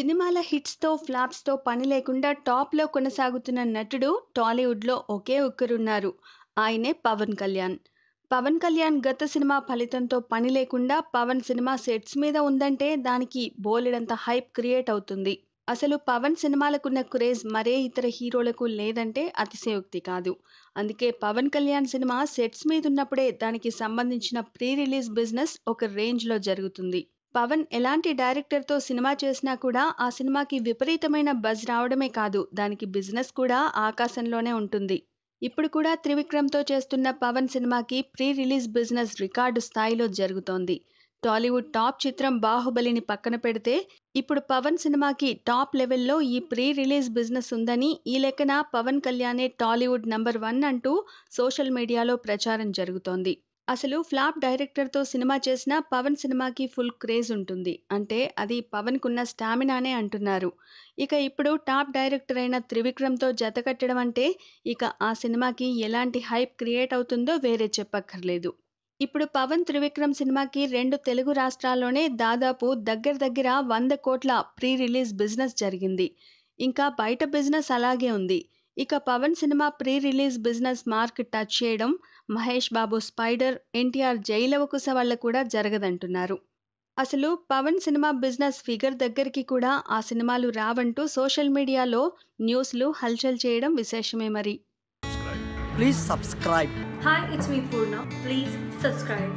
సినిమాల హిట్స్తో ఫ్లాప్స్తో పని లేకుండా టాప్లో కొనసాగుతున్న నటుడు టాలీవుడ్లో ఒకే ఒక్కరున్నారు ఆయనే పవన్ కళ్యాణ్ పవన్ కళ్యాణ్ గత సినిమా ఫలితంతో పని లేకుండా పవన్ సినిమా సెట్స్ మీద ఉందంటే దానికి బోలెడంత హైప్ క్రియేట్ అవుతుంది అసలు పవన్ సినిమాలకున్న క్రేజ్ మరే ఇతర హీరోలకు లేదంటే అతిశయోక్తి కాదు అందుకే పవన్ కళ్యాణ్ సినిమా సెట్స్ మీద ఉన్నప్పుడే దానికి సంబంధించిన ప్రీ రిలీజ్ బిజినెస్ ఒక రేంజ్లో జరుగుతుంది పవన్ ఎలాంటి డైరెక్టర్తో సినిమా చేసినా కూడా ఆ సినిమాకి విపరీతమైన బజ్ రావడమే కాదు దానికి బిజినెస్ కూడా ఆకాశంలోనే ఉంటుంది ఇప్పుడు కూడా త్రివిక్రమ్తో చేస్తున్న పవన్ సినిమాకి ప్రీ రిలీజ్ బిజినెస్ రికార్డు స్థాయిలో జరుగుతోంది టాలీవుడ్ టాప్ చిత్రం బాహుబలిని పక్కన పెడితే ఇప్పుడు పవన్ సినిమాకి టాప్ లెవెల్లో ఈ ప్రీ రిలీజ్ బిజినెస్ ఉందని ఈ లెక్కన పవన్ కళ్యాణే టాలీవుడ్ నంబర్ వన్ అంటూ సోషల్ మీడియాలో ప్రచారం జరుగుతోంది అసలు ఫ్లాప్ డైరెక్టర్‌తో సినిమా చేసినా, 'పవన్' సినిమాకి ఫుల్ క్రేజ్ ఉంటుంది. అంటే అది పవన్‌కున్న స్టామినానే అంటున్నారు. ఇక ఇప్పుడు టాప్ డైరెక్టర్ అయిన త్రివిక్రమ్‌తో జతకట్టడం అంటే ఇక ఆ సినిమాకి ఎలాంటి హైప్ క్రియేట్ అవుతుందో వేరే చెప్పక్కర్లేదు. ఇప్పుడు 'పవన్' త్రివిక్రమ్ సినిమాకి రెండు తెలుగు రాష్ట్రాల్లోనే దాదాపు దగ్గర దగ్గర వంద కోట్ల ప్రీ రిలీజ్ బిజినెస్ జరిగింది. ఇంకా బయట బిజినెస్ అలాగే ఉంది. ఇక పవన్ సినిమా pre release business mark touch చేయడం మహేష్ బాబు స్పైడర్ ఎన్టీఆర్ కుస వల్ల కూడా జరగదంటున్నారు అసలు పవన్ సినిమా బిజినెస్ ఫిగర్ దగ్గరికి కూడా ఆ సినిమాలు రావంటూ సోషల్ మీడియాలో న్యూస్లు హల్చల్ చేయడం విశేషమే మరి please subscribe hi it's me Purna please subscribe